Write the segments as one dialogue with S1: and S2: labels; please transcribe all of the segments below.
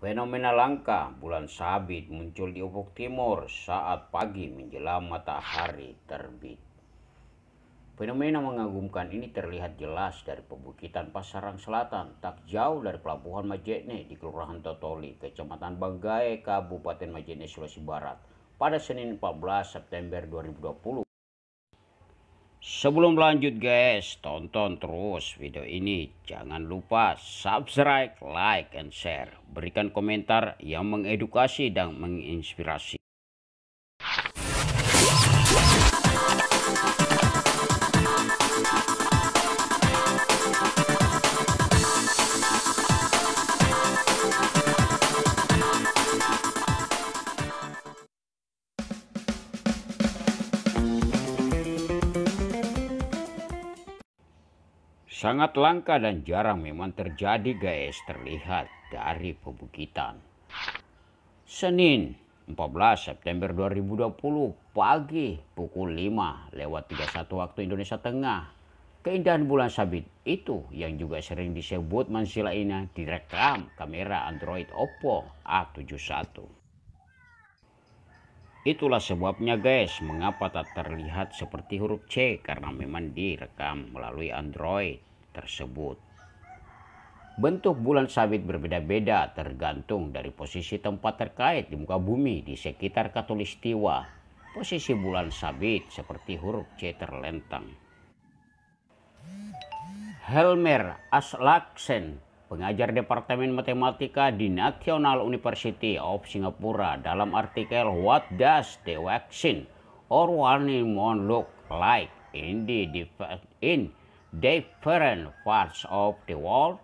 S1: Fenomena langka bulan sabit muncul di ufuk timur saat pagi menjelang matahari terbit. Fenomena mengagumkan ini terlihat jelas dari perbukitan Pasarang Selatan, tak jauh dari pelabuhan Majene di Kelurahan Totoli, Kecamatan Banggai, Kabupaten Majene, Sulawesi Barat, pada Senin 14 September 2020. Sebelum lanjut guys, tonton terus video ini. Jangan lupa subscribe, like, and share. Berikan komentar yang mengedukasi dan menginspirasi. Sangat langka dan jarang memang terjadi guys terlihat dari pebukitan. Senin 14 September 2020 pagi pukul 5 lewat 31 waktu Indonesia Tengah. Keindahan bulan sabit itu yang juga sering disebut mansila ini direkam kamera Android Oppo A71. Itulah sebabnya guys mengapa tak terlihat seperti huruf C karena memang direkam melalui Android tersebut. Bentuk bulan sabit berbeda-beda tergantung dari posisi tempat terkait di muka bumi di sekitar katulistiwa. Posisi bulan sabit seperti huruf C terlentang. Helmer Aslaksen, pengajar Departemen Matematika di National University of Singapore, dalam artikel What Does the Vaccine or Warning in Look Like in the, in different parts of the world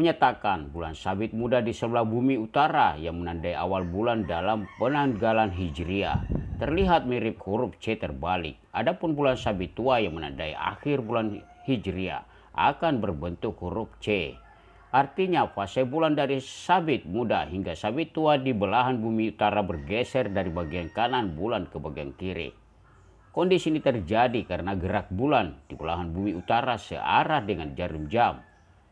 S1: menyatakan bulan sabit muda di sebelah bumi utara yang menandai awal bulan dalam penanggalan Hijriah terlihat mirip huruf C terbalik. Adapun bulan sabit tua yang menandai akhir bulan Hijriah akan berbentuk huruf C. Artinya fase bulan dari sabit muda hingga sabit tua di belahan bumi utara bergeser dari bagian kanan bulan ke bagian kiri. Kondisi ini terjadi karena gerak bulan di belahan bumi utara searah dengan jarum jam.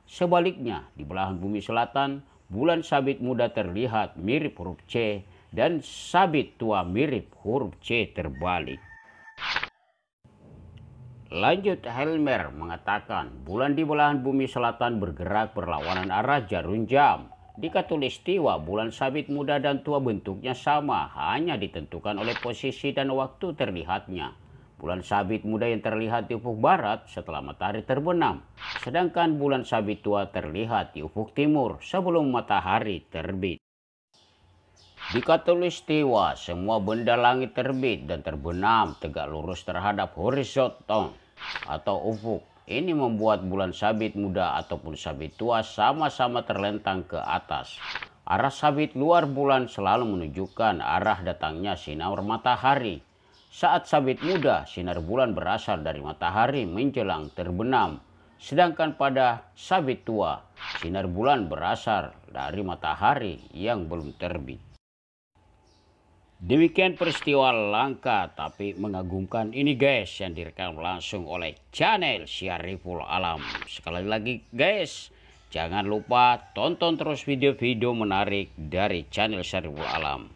S1: Sebaliknya, di belahan bumi selatan, bulan sabit muda terlihat mirip huruf C dan sabit tua mirip huruf C terbalik. Lanjut Helmer mengatakan bulan di belahan bumi selatan bergerak berlawanan arah jarum jam di Katulistiwa, bulan sabit muda dan tua bentuknya sama, hanya ditentukan oleh posisi dan waktu terlihatnya. Bulan sabit muda yang terlihat di ufuk barat setelah matahari terbenam, sedangkan bulan sabit tua terlihat di ufuk timur sebelum matahari terbit. Di Katulistiwa, semua benda langit terbit dan terbenam tegak lurus terhadap horizontal atau ufuk ini membuat bulan sabit muda ataupun sabit tua sama-sama terlentang ke atas. Arah sabit luar bulan selalu menunjukkan arah datangnya sinar matahari. Saat sabit muda, sinar bulan berasal dari matahari menjelang terbenam. Sedangkan pada sabit tua, sinar bulan berasal dari matahari yang belum terbit. Demikian peristiwa langka tapi mengagumkan ini guys yang direkam langsung oleh channel Syariful Alam. Sekali lagi guys, jangan lupa tonton terus video-video menarik dari channel Syariful Alam.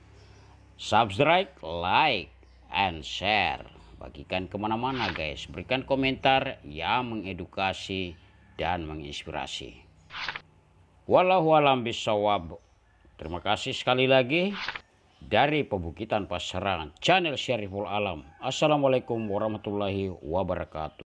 S1: Subscribe, like, and share. Bagikan kemana-mana guys. Berikan komentar yang mengedukasi dan menginspirasi. Wallahualam alam bisawab. Terima kasih sekali lagi dari Pebukitan Pasaran, channel Syariful Alam. Assalamualaikum warahmatullahi wabarakatuh.